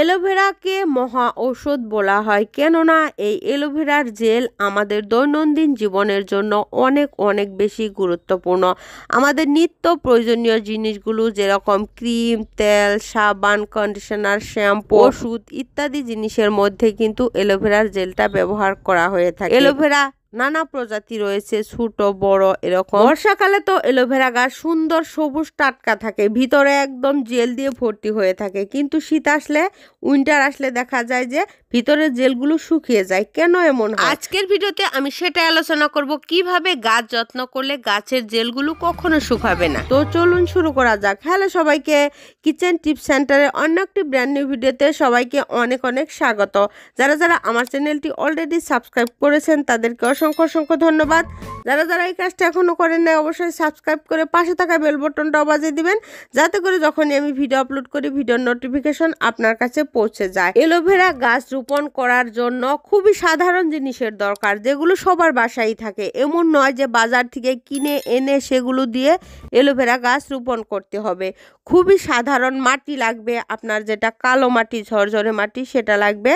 এলোভেরাকে মহা ঔষধ বলা হয় কেননা এই এলোভেরার জেল আমাদের দৈনন্দিন জীবনের জন্য অনেক অনেক বেশি গুরুত্বপূর্ণ আমাদের নিত্য প্রয়োজনীয় জিনিসগুলো যেরকম ক্রিম তেল সাবান কন্ডিশনার শ্যাম্পু ওষুধ ইত্যাদি জিনিসের মধ্যে কিন্তু এলোভেরার জেলটা ব্যবহার করা হয়ে থাকে এলোভেরা নানা প্রজাতি রয়েছে ছোট বড় এরকম বর্ষাকালে তো এলোভেরা গাছ সুন্দর সবুজ টাটকা থাকে ভিতরে একদম জেল দিয়ে ভর্তি হয়ে থাকে কিন্তু শীত আসলে উইন্টার আসলে দেখা যায় যে ভিতরের জেলগুলো শুকিয়ে যায় কেন এমন আজকের ভিডিওতে আমি সেটা আলোচনা করব কিভাবে গাছ যত্ন করলে গাছের জেলগুলো কখনো শুকাবে না তো চলুন শুরু করা যাক হ্যালো সবাইকে কিচেন টিপ সেন্টারে অন্য একটি ব্র্যান্ড নিউ ভিডিওতে সবাইকে অনেক অনেক স্বাগত যারা যারা আমার চ্যানেলটি অলরেডি সাবস্ক্রাইব করেছেন তাদেরকে অসংখ্য অসংখ্য ধন্যবাদ যারা যারা এই কাজটা এখনও করেন না অবশ্যই সাবস্ক্রাইব করে পাশে থাকা বেল বটনটাও বাজিয়ে দিবেন যাতে করে যখনই আমি ভিডিও আপলোড করি ভিডিওর নোটিফিকেশন আপনার কাছে পৌঁছে যায় এলোভেরা গাছ রোপণ করার জন্য খুবই সাধারণ জিনিসের দরকার যেগুলো সবার বাসায় থাকে এমন নয় যে বাজার থেকে কিনে এনে সেগুলো দিয়ে এলোভেরা গাছ রোপণ করতে হবে খুবই সাধারণ মাটি লাগবে আপনার যেটা কালো মাটি ঝরঝরে মাটি সেটা লাগবে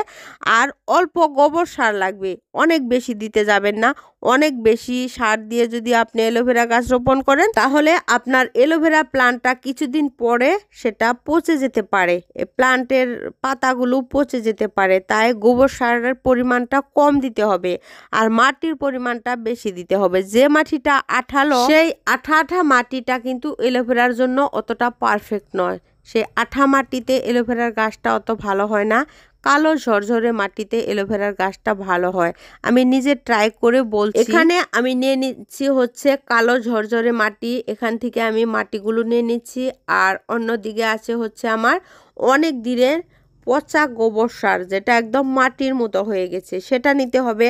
আর অল্প গোবর সার লাগবে অনেক বেশি দিতে যাবেন না অনেক বেশি সার দিয়ে যদি আপনি এলোভেরা গাছ রোপণ করেন তাহলে আপনার এলোভেরা প্লান্টটা কিছুদিন পরে সেটা পচে যেতে পারে প্লান্টের পাতাগুলো পচে যেতে পারে তাই গোবর সারের পরিমাণটা কম দিতে হবে আর মাটির পরিমাণটা বেশি দিতে হবে যে মাটিটা আঠালো সেই আঠা আঠা মাটিটা কিন্তু এলোভেরার জন্য অতটা পারফেক্ট নয় সে আঠা মাটিতে এলোভেরার গাছটা অত ভালো হয় না কালো ঝরঝরে মাটিতে এলোভেরার গাছটা ভালো হয় আমি নিজে ট্রাই করে বলছি এখানে আমি নিয়ে নিচ্ছি হচ্ছে কালো ঝরঝরে মাটি এখান থেকে আমি মাটিগুলো নিয়ে নিচ্ছি আর অন্য দিকে আছে হচ্ছে আমার অনেক দিনের পচা গোবর সার যেটা একদম মাটির মতো হয়ে গেছে সেটা নিতে হবে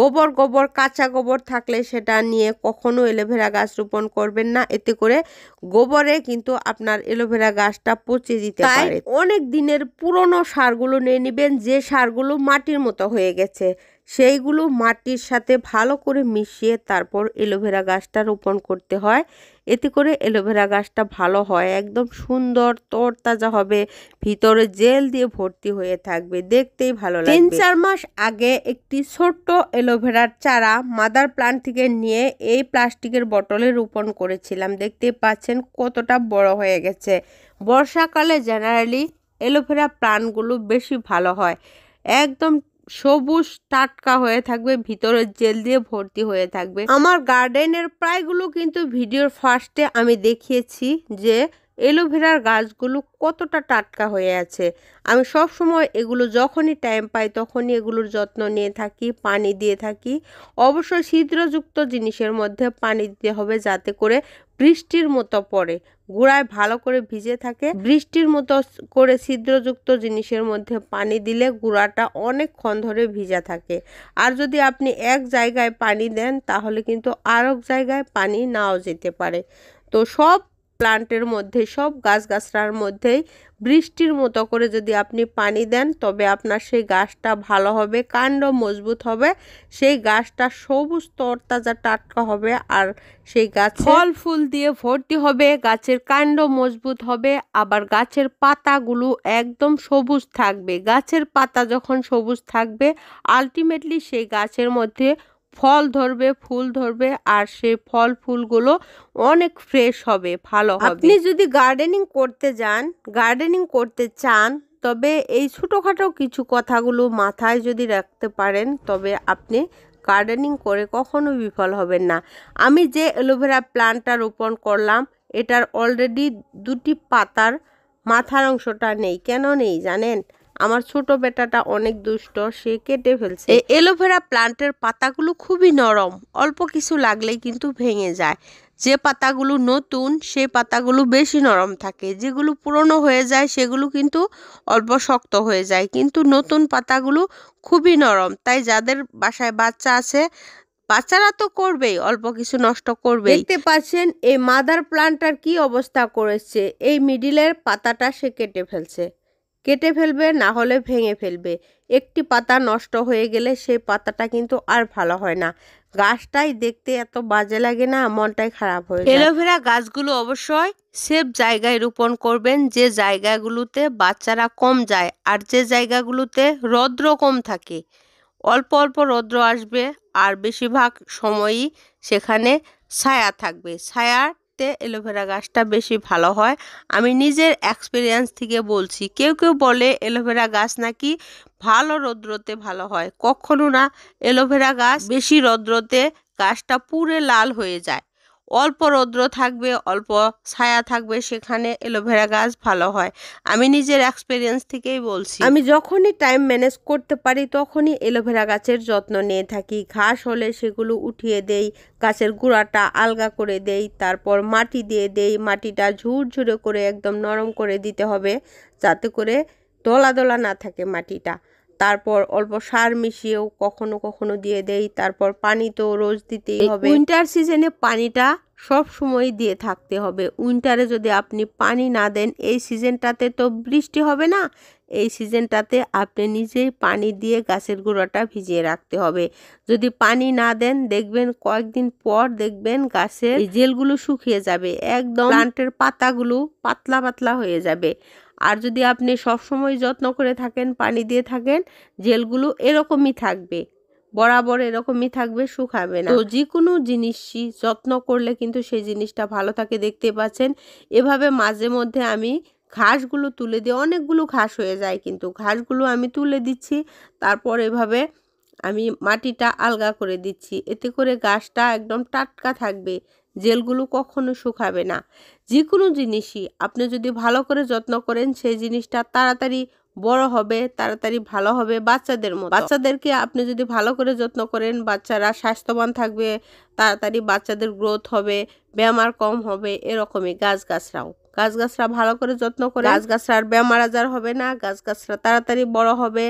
গোবর গোবর কাঁচা গোবর থাকলে সেটা নিয়ে কখনো এলোভেরা গাছ রোপণ করবেন না এতে করে গোবরে কিন্তু আপনার এলোভেরা গাছটা পচে দিতে পারে অনেক দিনের পুরনো সারগুলো নিয়ে নেবেন যে সারগুলো মাটির মতো হয়ে গেছে সেইগুলো মাটির সাথে ভালো করে মিশিয়ে তারপর এলোভেরা গাছটা রোপণ করতে হয় এতে করে এলোভেরা গাছটা ভালো হয় একদম সুন্দর তরতাজা হবে ভিতরে জেল দিয়ে ভর্তি হয়ে থাকবে দেখতেই ভালো লাগবে তিন চার মাস আগে একটি ছোট্ট এলোভেরার চারা মাদার প্লান্ট থেকে নিয়ে এই প্লাস্টিকের বটলে রোপণ করেছিলাম দেখতে পাচ্ছেন কতটা বড় হয়ে গেছে বর্ষাকালে জেনারেলি এলোভেরা প্লান্টগুলো বেশি ভালো হয় একদম সবুজ টাটকা হয়ে থাকবে ভিতরে জেল দিয়ে ভর্তি হয়ে থাকবে আমার গার্ডেনের প্রায়গুলো কিন্তু ভিডিওর ফার্স্টে আমি দেখিয়েছি যে এলোভেরার গাছগুলো কতটা টাটকা হয়ে আছে আমি সব সময় এগুলো যখনই টাইম পাই তখনই এগুলোর যত্ন নিয়ে থাকি পানি দিয়ে থাকি অবশ্যই ছিদ্রযুক্ত জিনিসের মধ্যে পানি দিতে হবে যাতে করে বৃষ্টির মতো পড়ে গুড়ায় ভালো করে ভিজে থাকে বৃষ্টির মতো করে ছিদ্রযুক্ত জিনিসের মধ্যে পানি দিলে গুঁড়াটা অনেকক্ষণ ধরে ভিজা থাকে আর যদি আপনি এক জায়গায় পানি দেন তাহলে কিন্তু আরেক জায়গায় পানি নাও যেতে পারে তো সব প্লান্টের মধ্যে সব গাছগাছড়ার মধ্যেই বৃষ্টির মতো করে যদি আপনি পানি দেন তবে আপনার সেই গাছটা ভালো হবে কাণ্ড মজবুত হবে সেই গাছটা সবুজ তরতাজা টাটকা হবে আর সেই গাছ ফল ফুল দিয়ে ভর্তি হবে গাছের কাণ্ড মজবুত হবে আবার গাছের পাতাগুলো একদম সবুজ থাকবে গাছের পাতা যখন সবুজ থাকবে আলটিমেটলি সেই গাছের মধ্যে ফল ধরবে ফুল ধরবে আর সেই ফল ফুলগুলো অনেক ফ্রেশ হবে ভালো হবে আপনি যদি গার্ডেনিং করতে যান গার্ডেনিং করতে চান তবে এই ছোটোখাটো কিছু কথাগুলো মাথায় যদি রাখতে পারেন তবে আপনি গার্ডেনিং করে কখনো বিফল হবেন না আমি যে অ্যালোভেরা প্লান্টটা রোপণ করলাম এটার অলরেডি দুটি পাতার মাথার অংশটা নেই কেন নেই জানেন আমার ছোট বেটাটা অনেক দুষ্ট সে কেটে ফেলছে এলোভেরা প্লান্টের পাতাগুলো খুবই নরম অল্প কিছু লাগলেই কিন্তু ভেঙে যায় যে পাতাগুলো নতুন সেই পাতাগুলো বেশি নরম থাকে যেগুলো পুরনো হয়ে যায় সেগুলো কিন্তু অল্প শক্ত হয়ে যায় কিন্তু নতুন পাতাগুলো খুবই নরম তাই যাদের বাসায় বাচ্চা আছে বাচ্চারা তো করবেই অল্প কিছু নষ্ট করবে দেখতে পাচ্ছেন এই মাদার প্লান্টার কি অবস্থা করেছে এই মিডিলের পাতাটা সে কেটে ফেলছে কেটে ফেলবে না হলে ভেঙে ফেলবে একটি পাতা নষ্ট হয়ে গেলে সেই পাতাটা কিন্তু আর ভালো হয় না গাছটাই দেখতে এত বাজে লাগে না মনটাই খারাপ হয়ে এলোভেরা গাছগুলো অবশ্যই সেফ জায়গায় রোপণ করবেন যে জায়গাগুলোতে বাচ্চারা কম যায় আর যে জায়গাগুলোতে রৌদ্র কম থাকে অল্প অল্প রৌদ্র আসবে আর বেশিরভাগ সময়ই সেখানে ছায়া থাকবে ছায়ার ক্ষেত্রে এলোভেরা গাছটা বেশি ভালো হয় আমি নিজের এক্সপিরিয়েন্স থেকে বলছি কেউ কেউ বলে এলোভেরা গাছ নাকি ভালো রৌদ্রতে ভালো হয় কখনো না এলোভেরা গাছ বেশি রৌদ্রতে গাছটা পুরে লাল হয়ে যায় অল্প রৌদ্র থাকবে অল্প ছায়া থাকবে সেখানে এলোভেরা গাছ ভালো হয় আমি নিজের এক্সপিরিয়েন্স থেকেই বলছি আমি যখনই টাইম ম্যানেজ করতে পারি তখনই এলোভেরা গাছের যত্ন নিয়ে থাকি ঘাস হলে সেগুলো উঠিয়ে দেই গাছের গোড়াটা আলগা করে দেই তারপর মাটি দিয়ে দেই মাটিটা ঝুরঝুরে করে একদম নরম করে দিতে হবে যাতে করে দোলা দোলা না থাকে মাটিটা তারপর অল্প সার মিশিয়েও কখনো কখনো দিয়ে দেই তারপর পানি তো রোজ দিতেই হবে উইন্টার সিজনে পানিটা সব সময় দিয়ে থাকতে হবে উইন্টারে যদি আপনি পানি না দেন এই সিজনটাতে তো বৃষ্টি হবে না এই সিজনটাতে আপনি নিজেই পানি দিয়ে গাছের গোড়াটা ভিজিয়ে রাখতে হবে যদি পানি না দেন দেখবেন কয়েকদিন পর দেখবেন গাছের জেলগুলো শুকিয়ে যাবে একদম প্লান্টের পাতাগুলো পাতলা পাতলা হয়ে যাবে আর যদি আপনি সবসময় যত্ন করে থাকেন পানি দিয়ে থাকেন জেলগুলো এরকমই থাকবে বরাবর এরকমই থাকবে শুকাবে না তো যে কোনো জিনিসই যত্ন করলে কিন্তু সেই জিনিসটা ভালো থাকে দেখতে পাচ্ছেন এভাবে মাঝে মধ্যে আমি ঘাসগুলো তুলে দিয়ে অনেকগুলো ঘাস হয়ে যায় কিন্তু ঘাসগুলো আমি তুলে দিচ্ছি তারপর এভাবে আমি মাটিটা আলগা করে দিচ্ছি এতে করে গাছটা একদম টাটকা থাকবে জেলগুলো কখনো শুকাবে না যে কোনো জিনিসই আপনি যদি ভালো করে যত্ন করেন সেই জিনিসটা তাড়াতাড়ি বড় হবে তাড়াতাড়ি ভালো হবে বাচ্চাদের মতো বাচ্চাদেরকে আপনি যদি ভালো করে যত্ন করেন বাচ্চারা স্বাস্থ্যবান থাকবে তাড়াতাড়ি বাচ্চাদের গ্রোথ হবে ব্যামার কম হবে এরকমই গাছগাছরাও গাছগাছরা ভালো করে যত্ন করে গাছগাছরা আর ব্যামার আজার হবে না গাছগাছরা তাড়াতাড়ি বড় হবে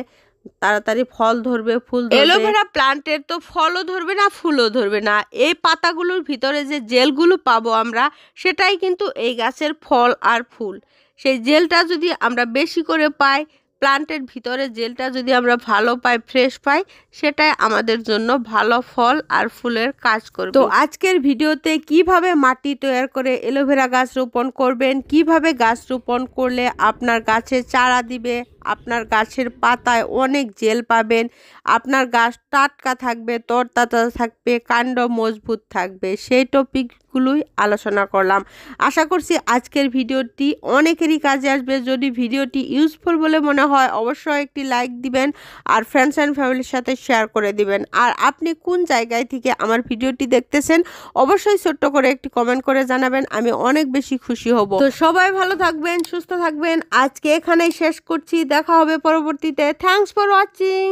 তাড়াতাড়ি ফল ধরবে ফুল অ্যালোভেরা প্লান্টের তো ফলও ধরবে না ফুলও ধরবে না এই পাতাগুলোর ভিতরে যে জেলগুলো পাবো আমরা সেটাই কিন্তু এই গাছের ফল আর ফুল সেই জেলটা যদি আমরা বেশি করে পাই প্লান্টের ভিতরে জেলটা যদি আমরা ভালো পাই ফ্রেশ পাই সেটাই আমাদের জন্য ভালো ফল আর ফুলের কাজ করবে তো আজকের ভিডিওতে কিভাবে মাটি তৈরি করে অ্যালোভেরা গাছ রোপণ করবেন কিভাবে গাছ রোপণ করলে আপনার গাছে চারা দিবে আপনার গাছের পাতায় অনেক জেল পাবেন আপনার গাছ টাটকা থাকবে তরতাজা থাকবে কাণ্ড মজবুত থাকবে সেই টপিকগুলোই আলোচনা করলাম আশা করছি আজকের ভিডিওটি অনেকেরই কাজে আসবে যদি ভিডিওটি ইউজফুল বলে মনে হয় অবশ্যই একটি লাইক দিবেন আর ফ্রেন্ডস অ্যান্ড ফ্যামিলির সাথে শেয়ার করে দিবেন আর আপনি কোন জায়গায় থেকে আমার ভিডিওটি দেখতেছেন অবশ্যই ছোট্ট করে একটি কমেন্ট করে জানাবেন আমি অনেক বেশি খুশি হব তো সবাই ভালো থাকবেন সুস্থ থাকবেন আজকে এখানেই শেষ করছি দেখা হবে পরবর্তীতে থ্যাংকস ফর ওয়াচিং